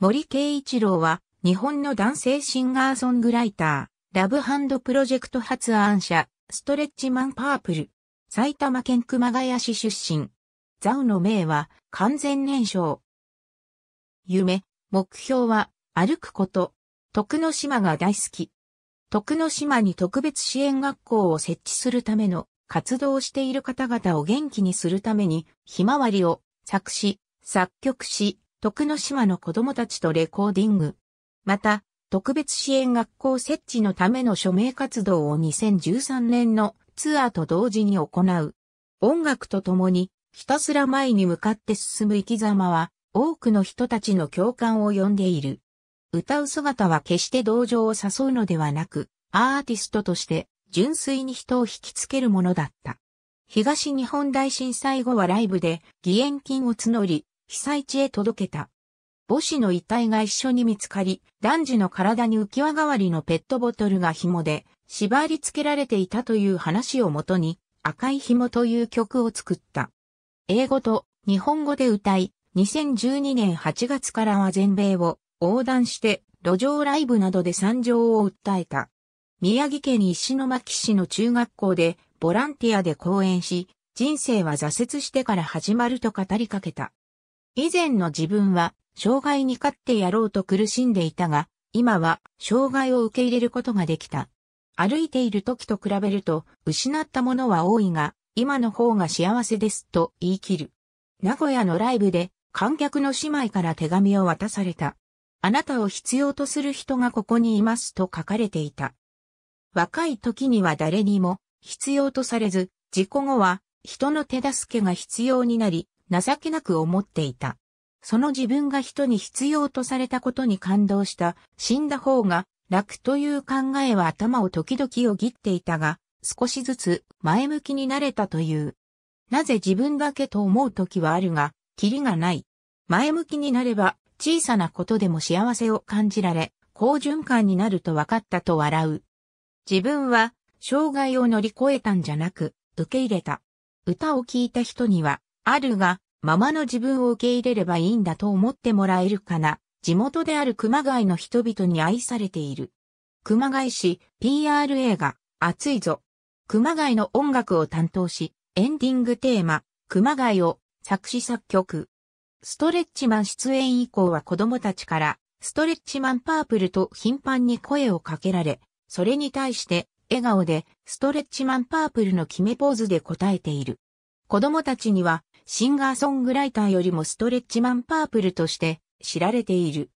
森圭一郎は、日本の男性シンガーソングライター、ラブハンドプロジェクト発案者、ストレッチマンパープル、埼玉県熊谷市出身。ザウの名は、完全燃焼。夢、目標は、歩くこと。徳之島が大好き。徳之島に特別支援学校を設置するための活動している方々を元気にするために、ひまわりを作詞、作曲し、徳之島の子供たちとレコーディング。また、特別支援学校設置のための署名活動を2013年のツアーと同時に行う。音楽と共にひたすら前に向かって進む生き様は多くの人たちの共感を呼んでいる。歌う姿は決して同情を誘うのではなく、アーティストとして純粋に人を引きつけるものだった。東日本大震災後はライブで義援金を募り、被災地へ届けた。母子の遺体が一緒に見つかり、男児の体に浮き輪代わりのペットボトルが紐で縛り付けられていたという話をもとに、赤い紐という曲を作った。英語と日本語で歌い、2012年8月からは全米を横断して路上ライブなどで惨状を訴えた。宮城県石巻市の中学校でボランティアで講演し、人生は挫折してから始まると語りかけた。以前の自分は、障害に勝ってやろうと苦しんでいたが、今は、障害を受け入れることができた。歩いている時と比べると、失ったものは多いが、今の方が幸せですと言い切る。名古屋のライブで、観客の姉妹から手紙を渡された。あなたを必要とする人がここにいますと書かれていた。若い時には誰にも必要とされず、事故後は人の手助けが必要になり、情けなく思っていた。その自分が人に必要とされたことに感動した、死んだ方が楽という考えは頭を時々よぎっていたが、少しずつ前向きになれたという。なぜ自分だけと思う時はあるが、キリがない。前向きになれば小さなことでも幸せを感じられ、好循環になると分かったと笑う。自分は障害を乗り越えたんじゃなく、受け入れた。歌を聴いた人にはあるが、ままの自分を受け入れればいいんだと思ってもらえるかな。地元である熊谷の人々に愛されている。熊谷市 PRA が熱いぞ。熊谷の音楽を担当し、エンディングテーマ、熊谷を作詞作曲。ストレッチマン出演以降は子供たちからストレッチマンパープルと頻繁に声をかけられ、それに対して笑顔でストレッチマンパープルの決めポーズで答えている。子供たちにはシンガーソングライターよりもストレッチマンパープルとして知られている。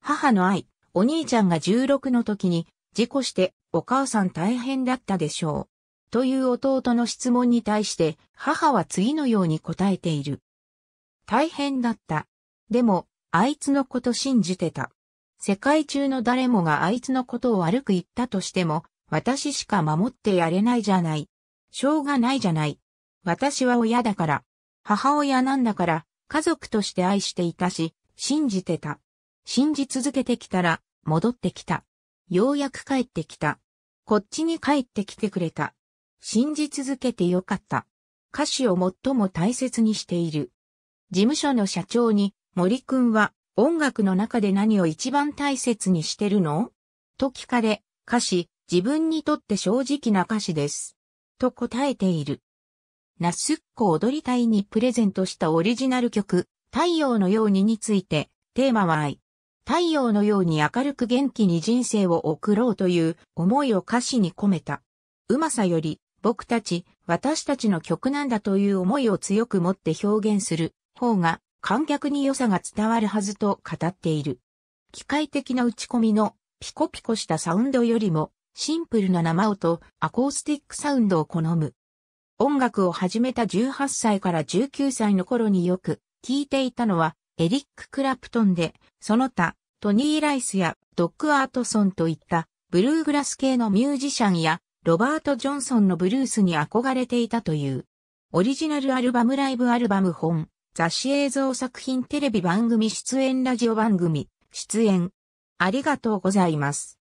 母の愛、お兄ちゃんが16の時に事故してお母さん大変だったでしょう。という弟の質問に対して母は次のように答えている。大変だった。でも、あいつのこと信じてた。世界中の誰もがあいつのことを悪く言ったとしても、私しか守ってやれないじゃない。しょうがないじゃない。私は親だから。母親なんだから家族として愛していたし、信じてた。信じ続けてきたら戻ってきた。ようやく帰ってきた。こっちに帰ってきてくれた。信じ続けてよかった。歌詞を最も大切にしている。事務所の社長に森くんは音楽の中で何を一番大切にしてるのと聞かれ、歌詞、自分にとって正直な歌詞です。と答えている。ナすスッコ踊り隊にプレゼントしたオリジナル曲、太陽のようにについて、テーマは愛。太陽のように明るく元気に人生を送ろうという思いを歌詞に込めた。うまさより、僕たち、私たちの曲なんだという思いを強く持って表現する方が観客に良さが伝わるはずと語っている。機械的な打ち込みのピコピコしたサウンドよりもシンプルな生音、アコースティックサウンドを好む。音楽を始めた18歳から19歳の頃によく聴いていたのはエリック・クラプトンで、その他トニー・ライスやドッグ・アートソンといったブルーグラス系のミュージシャンやロバート・ジョンソンのブルースに憧れていたという。オリジナルアルバムライブアルバム本、雑誌映像作品テレビ番組出演ラジオ番組、出演。ありがとうございます。